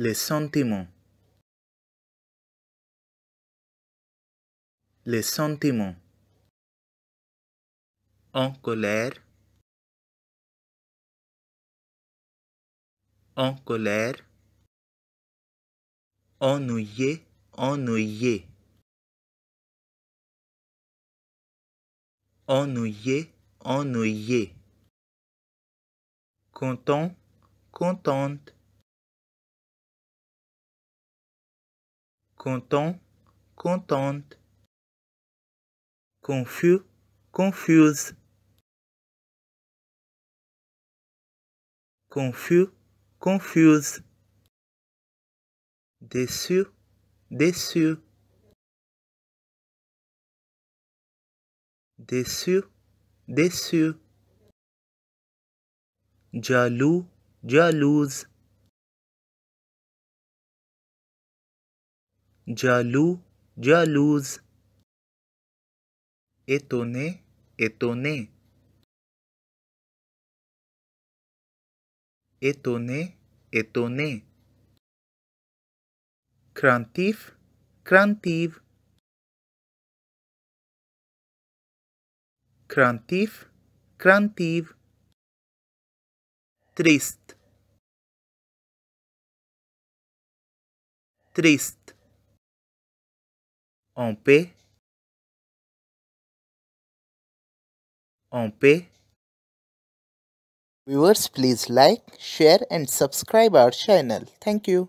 Les sentiments. Les sentiments. En colère. En colère. Ennuyé, ennuyé. Ennuyé, ennuyé. Content, contente content, contente, confus, confuse, confus, confuse, déçu, déçu, déçu, déçu, jaloux, jalouse. जालू जालूज एतोने एतोने एतोने एतोने क्रांतिव क्रांतिव क्रांतिव क्रांतिव त्रिस्त त्रिस्त en paix, en paix. Viewers, please like, share and subscribe our channel. Thank you.